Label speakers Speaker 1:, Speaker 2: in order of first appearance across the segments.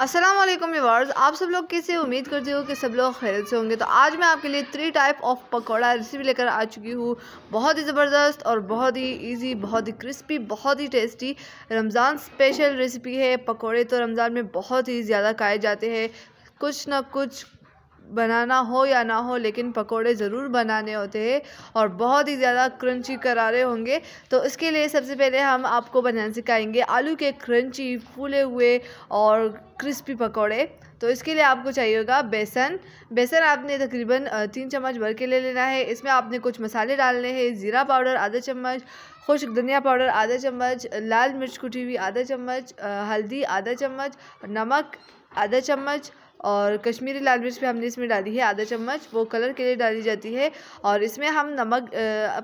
Speaker 1: Aslam viewers आप सब लोग कैसे उम्मीद करते हो कि सब लोग खैर से होंगे तो आज मैं आपके लिए three type of pakora recipe लेकर आ चुकी हूँ बहुत ही ज़बरदस्त और बहुत ही इजी बहुत ही क्रिस्पी बहुत ही टेस्टी रमज़ान स्पेशल रेसिपी है पकौड़े तो रमज़ान में बहुत ही ज़्यादा खाए जाते हैं कुछ ना कुछ बनाना हो या ना हो लेकिन पकोड़े ज़रूर बनाने होते हैं और बहुत ही ज़्यादा क्रंची करारे होंगे तो इसके लिए सबसे पहले हम आपको बनाना सिखाएंगे आलू के क्रंची फूले हुए और क्रिस्पी पकौड़े तो इसके लिए आपको चाहिए होगा बेसन बेसन आपने तकरीबन तीन चम्मच भर के ले लेना है इसमें आपने कुछ मसाले डालने हैं ज़ीरा पाउडर आधा चम्मच खुश्क धनिया पाउडर आधा चम्मच लाल मिर्च कुटी हुई आधा चम्मच हल्दी आधा चम्मच नमक आधा चम्मच और कश्मीरी लाल मिर्च भी हमने इसमें डाली है आधा चम्मच वो कलर के लिए डाली जाती है और इसमें हम नमक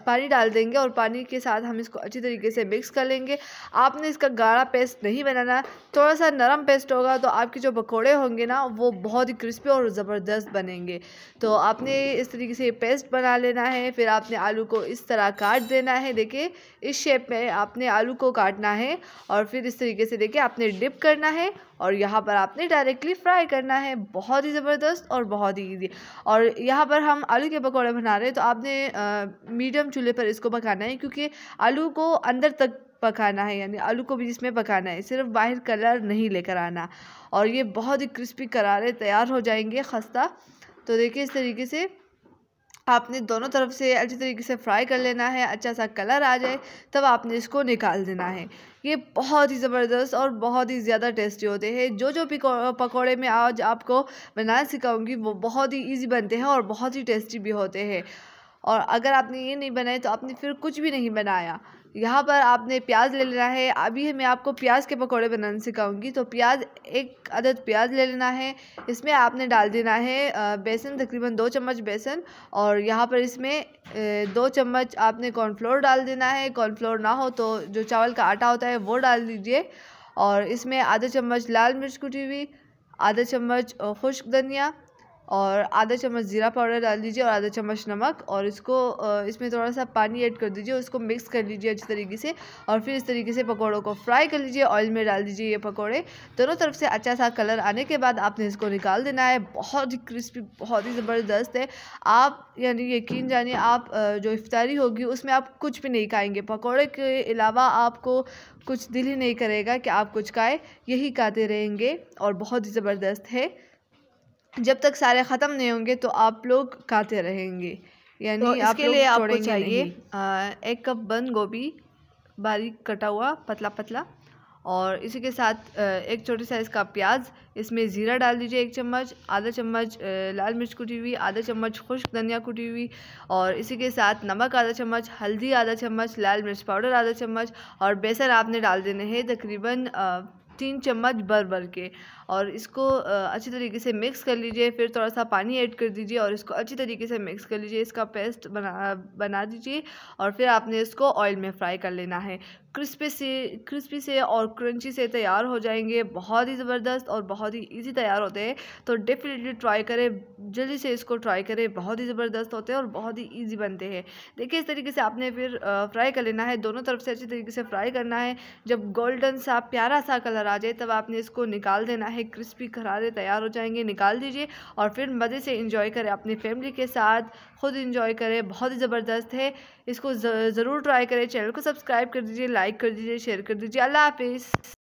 Speaker 1: पानी डाल देंगे और पानी के साथ हम इसको अच्छी तरीके से मिक्स कर लेंगे आपने इसका गाढ़ा पेस्ट नहीं बनाना थोड़ा सा नरम पेस्ट होगा तो तो आपके जो पकौड़े होंगे ना वो बहुत ही क्रिस्पी और ज़बरदस्त बनेंगे तो आपने इस तरीके से पेस्ट बना लेना है फिर आपने आलू को इस तरह काट देना है देखिए इस शेप में आपने आलू को काटना है और फिर इस तरीके से देखिए आपने डिप करना है और यहाँ पर आपने डायरेक्टली फ्राई करना है बहुत ही ज़बरदस्त और बहुत ही ईजी और यहाँ पर हम आलू के पकौड़े बना रहे हैं तो आपने मीडियम चूल्हे पर इसको पकाना है क्योंकि आलू को अंदर तक पकाना है यानी आलू को भी जिसमें पकाना है सिर्फ बाहर कलर नहीं लेकर आना और ये बहुत ही क्रिस्पी करारे तैयार हो जाएंगे खस्ता तो देखिए इस तरीके से आपने दोनों तरफ से अच्छी तरीके से फ्राई कर लेना है अच्छा सा कलर आ जाए तब आपने इसको निकाल देना है ये बहुत ही ज़बरदस्त और बहुत ही ज़्यादा टेस्टी होते हैं जो जो पकौड़े मैं आज आपको बनाना सिखाऊंगी वो बहुत ही ईजी बनते हैं और बहुत ही टेस्टी भी होते हैं और अगर आपने ये नहीं बनाए तो आपने फिर कुछ भी नहीं बनाया यहाँ पर आपने प्याज ले लेना है अभी मैं आपको प्याज के पकौड़े बनाना सिखाऊंगी तो प्याज एक अदद प्याज ले लेना है इसमें आपने डाल देना है बेसन तकरीबन दो चम्मच बेसन और यहाँ पर इसमें दो चम्मच आपने कॉर्नफ्लोर डाल देना है कॉर्नफ्लोर ना हो तो जो चावल का आटा होता है वो डाल दीजिए और इसमें आधा चम्मच लाल मिर्च कुटी हुई आधा चम्मच खुश्क धनिया और आधा चम्मच ज़ीरा पाउडर डाल दीजिए और आधा चम्मच नमक और इसको इसमें थोड़ा सा पानी ऐड कर दीजिए उसको मिक्स कर लीजिए अच्छी तरीके से और फिर इस तरीके से पकौड़ों को फ्राई कर लीजिए ऑयल में डाल दीजिए ये पकौड़े दोनों तरफ से अच्छा सा कलर आने के बाद आपने इसको निकाल देना है बहुत ही क्रिस्पी बहुत ही ज़बरदस्त है आप यानी यकीन जानिए आप जो इफ्तारी होगी उसमें आप कुछ भी नहीं खाएँगे पकौड़े के अलावा आपको कुछ दिल ही नहीं करेगा कि आप कुछ खाएँ यही खाते रहेंगे और बहुत ही ज़बरदस्त है जब तक सारे ख़त्म नहीं होंगे तो आप लोग खाते रहेंगे यानी तो आपके आप लिए आपको चाहिए आ, एक कप बंद गोभी बारीक कटा हुआ पतला पतला और इसी के साथ एक छोटे साइज़ का प्याज इसमें ज़ीरा डाल दीजिए एक चम्मच आधा चम्मच लाल मिर्च कुटी हुई आधा चम्मच खुश्क धनिया कुटी हुई और इसी के साथ नमक आधा चम्मच हल्दी आधा चम्मच लाल मिर्च पाउडर आधा चम्मच और बेसन आपने डाल देने हैं तकरीबन तीन चम्मच भर भर के और इसको अच्छी तरीके से मिक्स कर लीजिए फिर थोड़ा सा पानी ऐड कर दीजिए और इसको अच्छी तरीके से मिक्स कर लीजिए इसका पेस्ट बना बना दीजिए और फिर आपने इसको ऑयल में फ्राई कर लेना है क्रिस्पी से क्रिस्पी से और क्रंची से तैयार हो जाएंगे बहुत ही ज़बरदस्त और बहुत ही इजी तैयार होते हैं तो डेफिनेटली ट्राई करें जल्दी से इसको ट्राई करें बहुत ही ज़बरदस्त होते हैं और बहुत ही इजी बनते हैं देखिए इस तरीके से आपने फिर फ्राई कर लेना है दोनों तरफ से अच्छी तरीके से फ्राई करना है जब गोल्डन सा प्यारा सा कलर आ जाए तब आपने इसको निकाल देना है क्रिस्पी करारे तैयार हो जाएंगे निकाल दीजिए और फिर मज़े से इंजॉय करें अपनी फैमिली के साथ ख़ुद इंजॉय करें बहुत ही ज़बरदस्त है इसको ज़रूर ट्राई करें चैनल को सब्सक्राइब कर दीजिए लाइक कर दीजिए शेयर कर दीजिए अल्लाह हाफिज़